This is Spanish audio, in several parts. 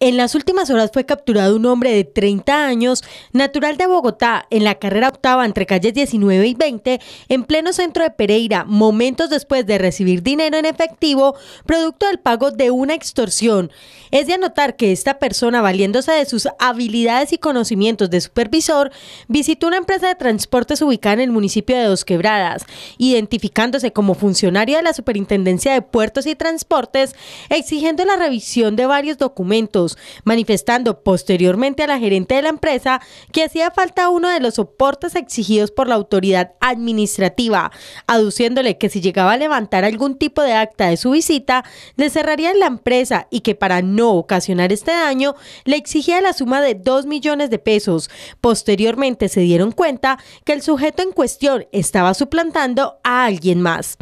En las últimas horas fue capturado un hombre de 30 años, natural de Bogotá, en la carrera octava entre calles 19 y 20, en pleno centro de Pereira, momentos después de recibir dinero en efectivo, producto del pago de una extorsión. Es de anotar que esta persona, valiéndose de sus habilidades y conocimientos de supervisor, visitó una empresa de transportes ubicada en el municipio de Dos Quebradas. Identificándose como funcionario de la Superintendencia de Puertos y Transportes, exigiendo la revisión de varios documentos manifestando posteriormente a la gerente de la empresa que hacía falta uno de los soportes exigidos por la autoridad administrativa, aduciéndole que si llegaba a levantar algún tipo de acta de su visita, le cerrarían la empresa y que para no ocasionar este daño le exigía la suma de 2 millones de pesos. Posteriormente se dieron cuenta que el sujeto en cuestión estaba suplantando a alguien más.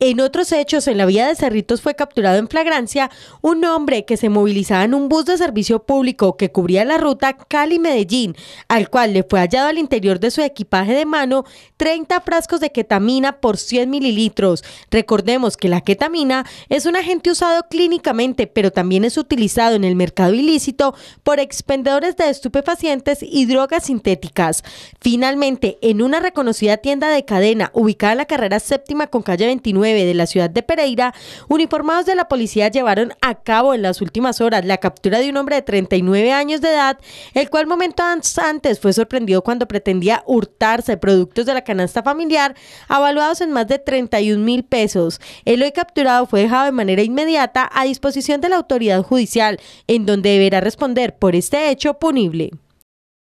En otros hechos, en la vía de Cerritos fue capturado en flagrancia un hombre que se movilizaba en un bus de servicio público que cubría la ruta Cali-Medellín, al cual le fue hallado al interior de su equipaje de mano 30 frascos de ketamina por 100 mililitros. Recordemos que la ketamina es un agente usado clínicamente, pero también es utilizado en el mercado ilícito por expendedores de estupefacientes y drogas sintéticas. Finalmente, en una reconocida tienda de cadena ubicada en la carrera séptima con calle 29 de la ciudad de Pereira, uniformados de la policía llevaron a cabo en las últimas horas la captura de un hombre de 39 años de edad, el cual momento antes fue sorprendido cuando pretendía hurtarse productos de la canasta familiar, avaluados en más de 31 mil pesos. El hoy capturado fue dejado de manera inmediata a disposición de la autoridad judicial, en donde deberá responder por este hecho punible.